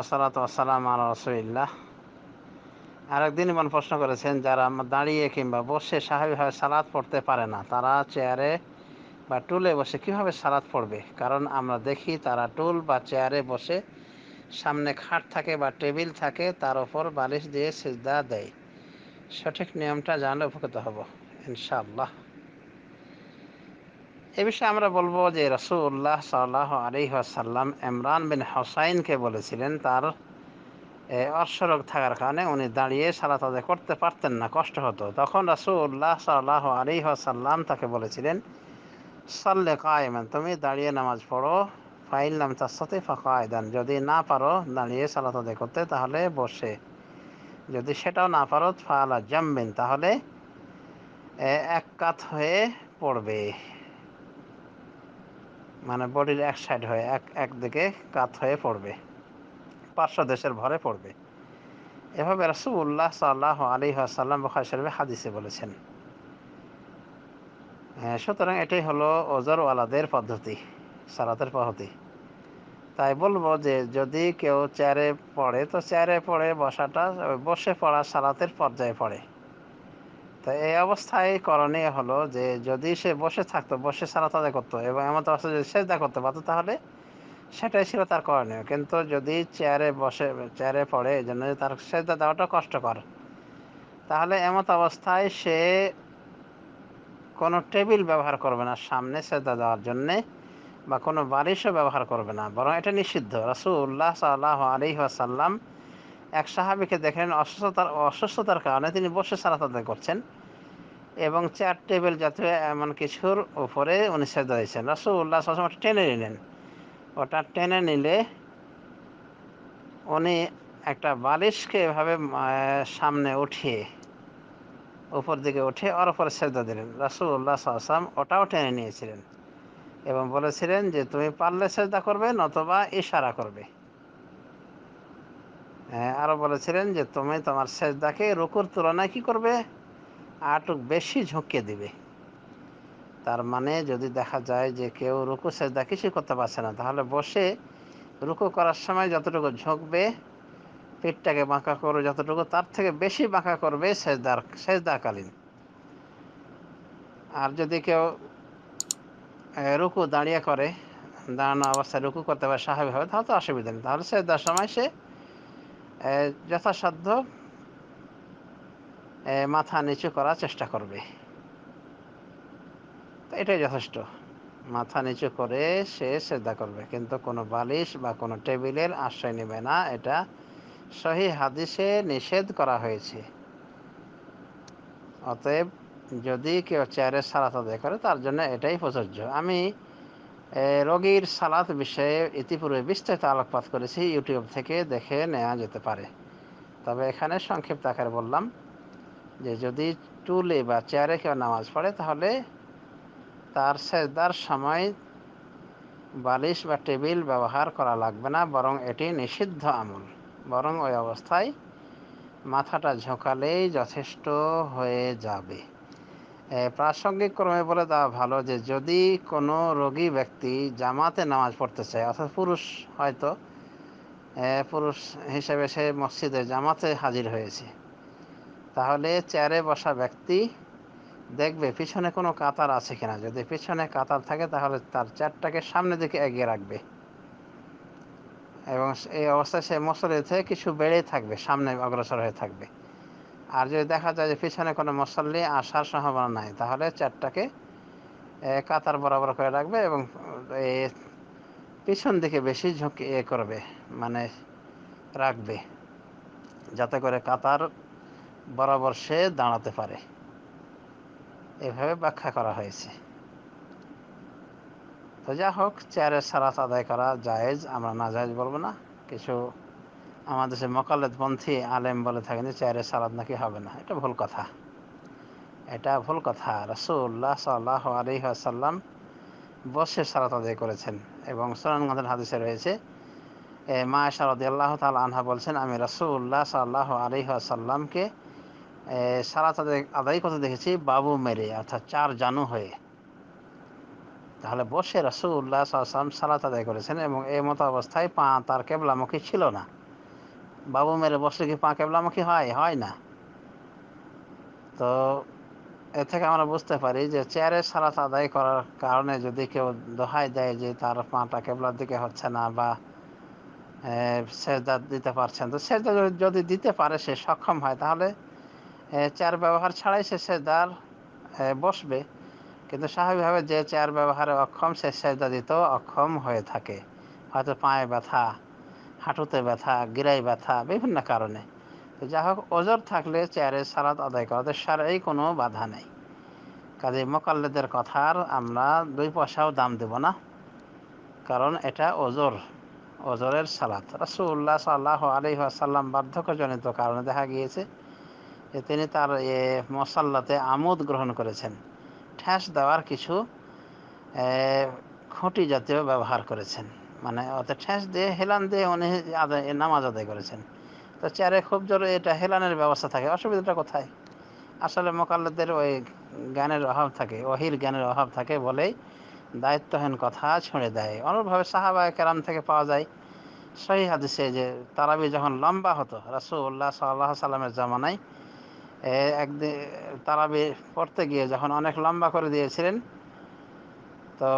ওসালাত ওসালাম আর রসুল্লাহ আরেকদিন ইমান প্রশ্ন করেছেন যারা দাঁড়িয়ে কিংবা বসে স্বাভাবিকভাবে সালাদ পড়তে পারে না তারা চেয়ারে বা টুলে বসে কীভাবে সালাদ পড়বে কারণ আমরা দেখি তারা টুল বা চেয়ারে বসে সামনে খাট থাকে বা টেবিল থাকে তার ওপর বালিশ দিয়ে সিজদা দেয় সঠিক নিয়মটা জানলে উপকৃত হব ইনশাল্লাহ এ বিষয়ে আমরা বলবো যে রসুল্লাহ সাল্লাহ আলিহাসাল্লাম ইমরান বিন হোসাইনকে বলেছিলেন তার অশ্বরোগ থাকার কারণে উনি দাঁড়িয়ে সারা তাদের করতে পারতেন না কষ্ট হতো তখন রসুল্লাহ সাল্লাহ আলিহাসাল্লাম তাকে বলেছিলেন সাল্লে কায়মান তুমি দাঁড়িয়ে নামাজ পড়ো ফাইল নাম তার সাথে ফাঁকায়দান যদি না পারো দাঁড়িয়ে সালা তাদের করতে তাহলে বসে যদি সেটাও না পারো ফালা জামবেন তাহলে এক কাত হয়ে পড়বে মানে বডির এক সাইড হয়ে এক একদিকে কাত হয়ে পড়বে পাঁচশো দেশের ভরে পড়বে এভাবে রাসুল্লাহ সাল্লাহ আলী সাল্লাম বখার শরীফে হাদিসে বলেছেন হ্যাঁ সুতরাং এটাই হলো ওজরওয়ালাদের পদ্ধতি সালাতের পদ্ধতি তাই বলবো যে যদি কেউ চেয়ারে পড়ে তো চেয়ারে পড়ে বসাটা বসে পড়া সালাতের পর্যায়ে পড়ে তো এই অবস্থায় করণীয় হলো যে যদি সে বসে থাকতো বসে সারা তাদের করতো এবং এমন অবস্থা যদি সেজদা করতে পারতো তাহলে সেটাই ছিল তার করণীয় কিন্তু যদি চেয়ারে বসে চেয়ারে পড়ে এই জন্য তার সেজদা দেওয়াটা কষ্টকর তাহলে এমত অবস্থায় সে কোনো টেবিল ব্যবহার করবে না সামনে সেজদা দেওয়ার জন্যে বা কোনো বালিশও ব্যবহার করবে না বরং এটা নিষিদ্ধ রাসুল্লাহ সাল্লাহ আলী ওয়াসাল্লাম এক সাহাবিকে দেখেন অসুস্থতার অসুস্থতার কারণে তিনি বসে সালাত আদায় করছেন এবং চেয়ার টেবিল জাতীয় এমন কিছুর উপরে উনি সেজা দিয়েছেন রসগোল্লা সবসময় টেনে নিলেন ওটা টেনে নিলে উনি একটা বালিশকে এভাবে সামনে উঠিয়ে উপর দিকে উঠে ওর ওপরে সেজা দিলেন রসুল্লাহ সাহসাম ওটাও টেনে নিয়েছিলেন এবং বলেছিলেন যে তুমি পারলে সেজদা করবে নতবা ইশারা করবে হ্যাঁ, আরও বলেছিলেন যে তুমি তোমার সেজদাকে রুকুর তুলনায় কী করবে আটক বেশি ঝুঁকিয়ে দিবে তার মানে যদি দেখা যায় যে কেউ রুকু সেজদা কিছু করতে পারছে না তাহলে বসে রুকু করার সময় যতটুকু ঝুঁকবে পেটটাকে বাঁকা করো যতটুকু তার থেকে বেশি বাঁকা করবে সেজদার সেজদাকালীন আর যদি কেউ রুকু দাঁড়িয়ে করে দাঁড়ানো অবস্থায় রুকু করতে পারে স্বাভাবিকভাবে তাহলে তো অসুবিধা নেই তাহলে সেজদার সময় সে যথাসাধ্য মাথা নিচু করার চেষ্টা করবে এটাই যথেষ্ট মাথা নিচু করে সে শ্রদ্ধা করবে কিন্তু কোনো বালিশ বা কোনো টেবিলের আশ্রয় নেবে না এটা সহি হাদিসে নিষেধ করা হয়েছে অতএব যদি কেউ চেয়ারে সারা তাদের করে তার জন্য এটাই প্রযোজ্য আমি রোগীর সালাত বিষয়ে ইতিপূর্বে বিস্তারিত আলোকপাত করেছি ইউটিউব থেকে দেখে নেওয়া যেতে পারে তবে এখানে সংক্ষিপ্ত আকারে বললাম যে যদি টুলে বা চেয়ারে কেউ নামাজ পড়ে তাহলে তার সেজদার সময় বালিশ বা টেবিল ব্যবহার করা লাগবে না বরং এটি নিষিদ্ধ আমল বরং ওই অবস্থায় মাথাটা ঝোঁকালেই যথেষ্ট হয়ে যাবে প্রাসঙ্গিক কর্মে বলে দেওয়া ভালো যে যদি কোনো রোগী ব্যক্তি জামাতে নামাজ পড়তে চায় অর্থাৎ পুরুষ হয়তো পুরুষ হিসেবে সে মসজিদে জামাতে হাজির হয়েছে তাহলে চেয়ারে বসা ব্যক্তি দেখবে পিছনে কোনো কাতার আছে কিনা যদি পিছনে কাতার থাকে তাহলে তার চেয়ারটাকে সামনের দিকে এগিয়ে রাখবে এবং এই অবস্থায় সে মশলে কিছু বেড়ে থাকবে সামনে অগ্রসর হয়ে থাকবে আর যদি দেখা যায় যে পিছনে কোনো মসল্লি আসার সম্ভাবনা নাই তাহলে চারটাকে কাতার বরাবর করে রাখবে এবং পিছন দিকে বেশি ঝুঁকি এ করবে মানে রাখবে যাতে করে কাতার বরাবর সে দাঁড়াতে পারে এভাবে ব্যাখ্যা করা হয়েছে তো যা হোক চেয়ারের সারাত আদায় করা জায়েজ আমরা না জায়েজ বলবো না কিছু আমাদের সে মকালতপন্থী আলেম বলে থাকেন যে চেয়ারে সালাদ নাকি হবে না এটা ভুল কথা এটা ভুল কথা রসুল্লাহ সাল্লাহ আলহিহাসাল্লাম বসে সালাত আদায় করেছেন এবং সোনানগঞ্জের হাদিসে রয়েছে মা শারদ আল্লাহ তাল আনহা বলছেন আমি রসুল্লাহ সাল্লাহ আলহিহাসাল্লামকে সালাত আদায় আদায় করতে দেখেছি বাবু মেরে অর্থাৎ চার জানু হয়ে তাহলে বসে রসুল্লাহ সাল্লাম সালাত আদায় করেছেন এবং এই মতো অবস্থায় পা তার কেবলামুখী ছিল না বাবু মেরে বসলে কি পা কি হয় হয় না তো এ থেকে আমরা বুঝতে পারি যে চেয়ারে সারা আদায় করার কারণে যদি কেউ দোহাই দেয় যে তার পাটা কেবলার দিকে হচ্ছে না বা সেজদা দিতে পারছেন তো সেজদা যদি দিতে পারে সে সক্ষম হয় তাহলে চেয়ার ব্যবহার ছাড়াই সে সেজদার বসবে কিন্তু স্বাভাবিকভাবে যে চেয়ার ব্যবহারে অক্ষম সে সেজদা দিতেও অক্ষম হয়ে থাকে হয়তো পায়ে ব্যথা হাঁটুতে ব্যথা গিরাই ব্যথা বিভিন্ন কারণে যা হোক ওজোর থাকলে চেয়ারে সালাদ আদায় করাতে সারাই কোনো বাধা নেই কাজে মোকাল্লেদের কথার আমরা দুই পয়সাও দাম দেব না কারণ এটা ওজোর ওজোরের সালাত রাসুল্লাহ সাল্লাহ আলি আসাল্লাম বার্ধক্যজনিত কারণে দেখা গিয়েছে যে তিনি তার এ মশাল্লাতে আমোদ গ্রহণ করেছেন ঠ্যাস দেওয়ার কিছু খুঁটি জাতীয় ব্যবহার করেছেন মানে অর্থাৎ ঠেস দিয়ে হেলান দিয়ে উনি আদায় নামাজ আদায় করেছেন তো চেয়ারে খুব জোরে এটা হেলানের ব্যবস্থা থাকে অসুবিধাটা কোথায় আসলে মোকাল্লাদের ওই জ্ঞানের অভাব থাকে অহির জ্ঞানের অভাব থাকে বলেই দায়িত্বহীন কথা ছড়ে দেয় অনুরূপভাবে সাহাবা কেরাম থেকে পাওয়া যায় সহি হাদিসে যে তারাবি যখন লম্বা হতো রাসুল্লাহ সাল্লাহ সাল্লামের জামানায় একদিন তারাবি পড়তে গিয়ে যখন অনেক লম্বা করে দিয়েছিলেন তো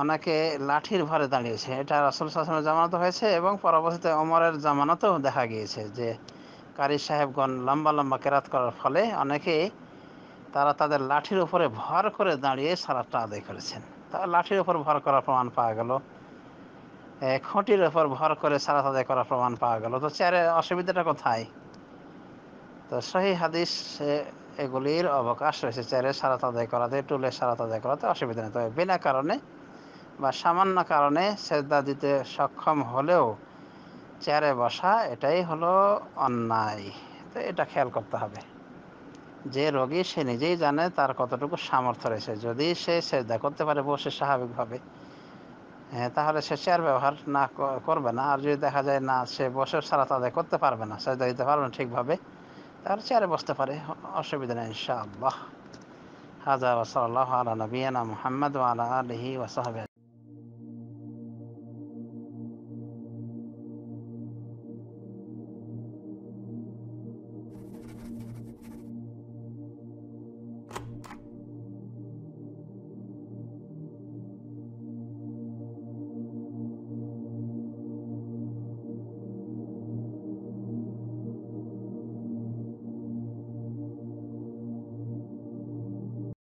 অনেকে লাঠির ভরে দাঁড়িয়েছে এটা রাসুল সাসনের জামানত হয়েছে এবং পরবর্তীতে অমরের জামানতও দেখা গিয়েছে যে কারি সাহেবগণ লম্বা লম্বা কেরাত করার ফলে অনেকে তারা তাদের লাঠির উপরে ভর করে দাঁড়িয়ে সারাটা আদায় করেছেন তারা লাঠির উপর ভর করার প্রমাণ পাওয়া গেল খুঁটির উপর ভর করে সালাত আদায় করার প্রমাণ পাওয়া গেল তো চেয়ারের অসুবিধাটা কোথায় তো সহি হাদিস এগুলির অবকাশ রয়েছে চেয়ারে সারাত আদায় করাতে টুলে সারাত আদায় করাতে অসুবিধা নেই তবে বিনা কারণে বা সামান্য কারণে সেজদা দিতে সক্ষম হলেও চেয়ারে বসা এটাই হলো অন্যায় তো এটা খেয়াল করতে হবে যে রোগী সে নিজেই জানে তার কতটুকু সামর্থ্য রয়েছে যদি সে সেজদা করতে পারে বসে স্বাভাবিকভাবে হ্যাঁ তাহলে সে চেয়ার ব্যবহার না করবে না আর যদি দেখা যায় না সে বসে সারা আদায় করতে পারবে না সেজদা দিতে পারবে না ঠিকভাবে তাহলে চেয়ারে বসতে পারে অসুবিধা নেই ইনশাআল্লাহ হাজা ওসল আল্লাহ আলা নবীনা মোহাম্মদ আলা আলহি ওসাহাবে